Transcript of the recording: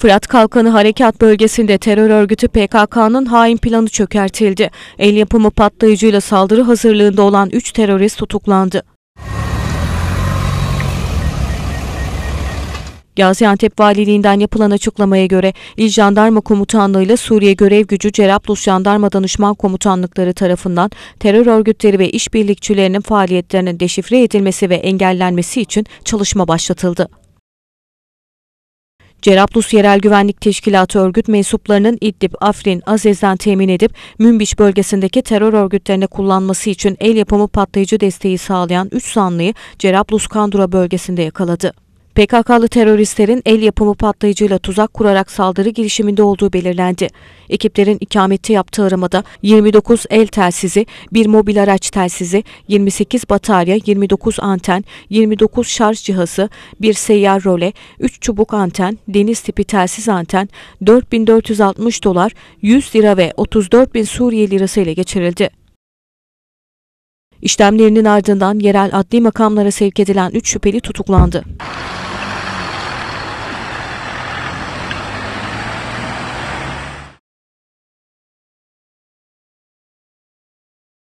Fırat Kalkanı Harekat Bölgesi'nde terör örgütü PKK'nın hain planı çökertildi. El yapımı patlayıcıyla saldırı hazırlığında olan 3 terörist tutuklandı. Gaziantep Valiliğinden yapılan açıklamaya göre İl Jandarma Komutanlığı ile Suriye Görev Gücü Cerablus Jandarma Danışman Komutanlıkları tarafından terör örgütleri ve işbirlikçilerinin faaliyetlerinin deşifre edilmesi ve engellenmesi için çalışma başlatıldı. Ceraplus Yerel Güvenlik Teşkilatı örgüt mensuplarının İdlib, Afrin, Azez'den temin edip Münbiş bölgesindeki terör örgütlerine kullanması için el yapımı patlayıcı desteği sağlayan 3 sanlıyı Ceraplus Kandura bölgesinde yakaladı. PKK'lı teröristlerin el yapımı patlayıcıyla tuzak kurarak saldırı girişiminde olduğu belirlendi. Ekiplerin ikamette yaptığı aramada 29 el telsizi, bir mobil araç telsizi, 28 batarya, 29 anten, 29 şarj cihazı, bir seyyar role, 3 çubuk anten, deniz tipi telsiz anten, 4460 dolar, 100 lira ve 34.000 bin Suriye lirası ile geçirildi. İşlemlerinin ardından yerel adli makamlara sevk edilen 3 şüpheli tutuklandı.